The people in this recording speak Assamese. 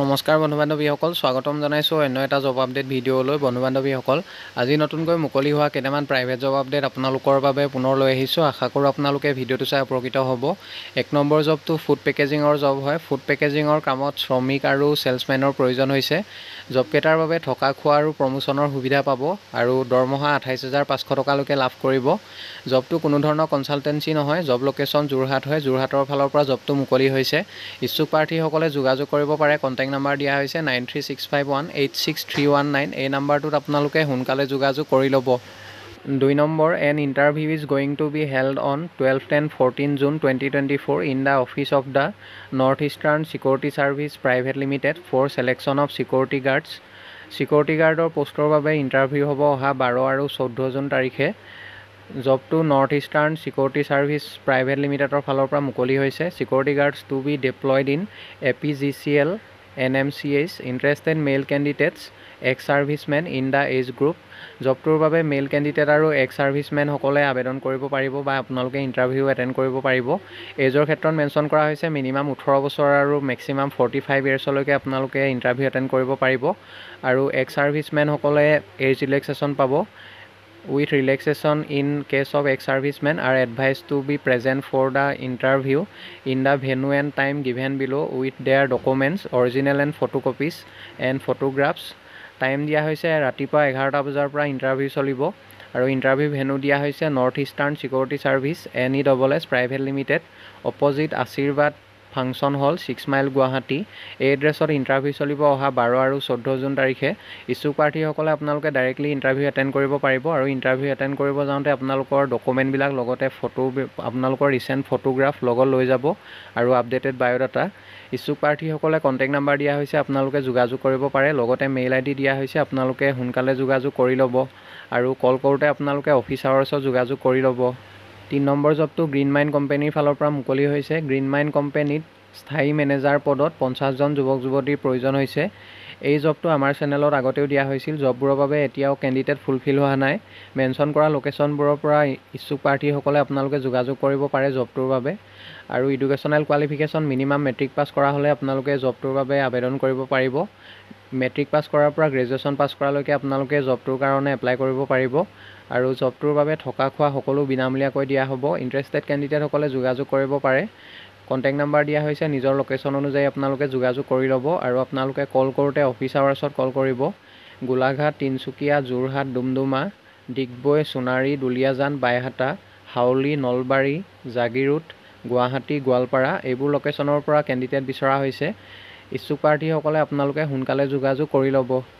নমস্কাৰ বন্ধু বান্ধৱীসকল স্বাগতম জনাইছোঁ অন্য এটা জব আপডেট ভিডিঅ'লৈ বন্ধু বান্ধৱীসকল আজি নতুনকৈ মুকলি হোৱা কেইটামান প্ৰাইভেট জব আপডেট আপোনালোকৰ বাবে পুনৰ লৈ আহিছোঁ আশা কৰোঁ আপোনালোকে ভিডিঅ'টো চাই উপকৃত হ'ব এক নম্বৰ জবটো ফুড পেকেজিঙৰ জব হয় ফুড পেকেজিঙৰ কামত শ্ৰমিক আৰু ছেলছমেনৰ প্ৰয়োজন হৈছে জবকেইটাৰ বাবে থকা খোৱা আৰু প্ৰমোচনৰ সুবিধা পাব আৰু দৰমহা আঠাইছ হাজাৰ পাঁচশ টকালৈকে লাভ কৰিব জবটো কোনো ধৰণৰ কনচালটেঞ্চি নহয় জব লোকেশ্যন যোৰহাট হয় যোৰহাটৰ ফালৰ পৰা জবটো মুকলি হৈছে ইচ্ছুক প্ৰাৰ্থীসকলে যোগাযোগ কৰিব পাৰে কণ্টেক্ট কণ্টেক্ট নাম্বাৰ দিয়া হৈছে nine three six five one eight six three one nine এই নাম্বাৰটোত আপোনালোকে সোনকালে যোগাযোগ কৰি ল'ব দুই নম্বৰ an interview is going to be held on twelve ten fourteen June twenty twenty four in the office of the North Eastern security service private limited for selection of security guards security গাৰ্ডৰ পষ্টৰ বাবে ইণ্টাৰভিউ হ'ব অহা বাৰ আৰু চৈধ্য জুন তাৰিখে জবটো North Eastern security service private লিমিটেডৰ ফালৰ পৰা মুকলি হৈছে security guards to be deployed in A P G C L N M C H interested male candidates ex servicemen in the age group জবটোৰ বাবে মেইল কেণ্ডিডেট আৰু এক্স ছাৰ্ভিচমেনসকলে আবেদন কৰিব পাৰিব বা আপোনালোকে ইণ্টাৰভিউ এটেণ্ড কৰিব পাৰিব এইজৰ ক্ষেত্ৰত মেনশ্যন কৰা হৈছে মিনিমাম ওঠৰ বছৰ আৰু মেক্সিমাম ফৰ্টি ফাইভ ইয়েৰ্ছলৈকে আপোনালোকে ইণ্টাৰভিউ এটেণ্ড কৰিব পাৰিব আৰু এক্স ছাৰ্ভিচমেনসকলে এইজ ৰিলেক্সেশ্যন পাব with relaxation in case of ex servicemen are advise to be present for the interview in the venue and time given below with their documents original and photocopies and photographs time দিয়া হৈছে ৰাতিপুৱা এঘাৰটা বজাৰ পৰা ইণ্টাৰভিউ চলিব আৰু ইণ্টাৰভিউ ভেনু দিয়া হৈছে North Eastern security service N E double S private limited opposite Ashirwad function hall six mile Guwahati এই এড্ৰেছত ইণ্টাৰভিউ চলিব অহা বাৰ আৰু চৈধ্য জুন তাৰিখে ইচ্ছুক প্ৰাৰ্থীসকলে আপোনালোকে ডাইৰেক্টলি ইণ্টাৰভিউ এটেণ্ড কৰিব পাৰিব আৰু ইণ্টাৰভিউ এটেণ্ড কৰিব যাওঁতে আপোনালোকৰ ডকুমেণ্টবিলাক লগতে ফটো আপোনালোকৰ ৰিচেণ্ট ফটোগ্ৰাফ লগত লৈ যাব আৰু আপডেটেড বায়'ডাটা ইচ্ছুক প্ৰাৰ্থীসকলে কণ্টেক্ট নাম্বাৰ দিয়া হৈছে আপোনালোকে যোগাযোগ কৰিব পাৰে লগতে মেইল আই ডি দিয়া হৈছে আপোনালোকে সোনকালে যোগাযোগ কৰি ল'ব আৰু কল কৰোঁতে আপোনালোকে অফিচাৰৰ ওচৰত যোগাযোগ কৰি ল'ব তিনি নম্বৰ জবটো গ্ৰীণ মাইণ্ড কোম্পানীৰ ফালৰ পৰা মুকলি হৈছে গ্ৰীণ মাইণ্ড কোম্পানীত স্থায়ী মেনেজাৰ পদত পঞ্চাছজন যুৱক যুৱতীৰ প্ৰয়োজন হৈছে এই জবটো আমাৰ চেনেলত আগতেও দিয়া হৈছিল জববোৰৰ বাবে এতিয়াও কেণ্ডিডেট ফুলফিল হোৱা নাই মেনশ্যন কৰা লোকেশ্যনবোৰৰ পৰা ইচ্ছুক প্ৰাৰ্থীসকলে আপোনালোকে যোগাযোগ কৰিব পাৰে জবটোৰ বাবে আৰু educational qualification minimum matric pass কৰা হ'লে আপোনালোকে জবটোৰ বাবে আবেদন কৰিব পাৰিব মেট্ৰিক পাছ কৰাৰ পৰা গ্ৰেজুৱেশ্যন পাছ কৰালৈকে আপোনালোকে জবটোৰ কাৰণে এপ্লাই কৰিব পাৰিব আৰু জবটোৰ বাবে থকা খোৱা সকলো বিনামূলীয়াকৈ দিয়া হ'ব ইণ্টাৰেষ্টেড কেণ্ডিডেটসকলে যোগাযোগ কৰিব পাৰে কণ্টেক্ট নাম্বাৰ দিয়া হৈছে নিজৰ লোকেশ্যন অনুযায়ী আপোনালোকে যোগাযোগ কৰি ল'ব আৰু আপোনালোকে কল কৰোঁতে অফিচ আৱাৰ্ছত কল কৰিব গোলাঘাট তিনিচুকীয়া যোৰহাট ডুমডুমা ডিগবৈ সোণাৰী দুলীয়াজান বাইহাটা হাউলী নলবাৰী জাগিৰোড গুৱাহাটী গোৱালপাৰা এইবোৰ লোকেশ্যনৰ পৰা কেণ্ডিডেট বিচৰা হৈছে ইচ্ছুক প্ৰাৰ্থীসকলে আপোনালোকে সোনকালে যোগাযোগ কৰি ল'ব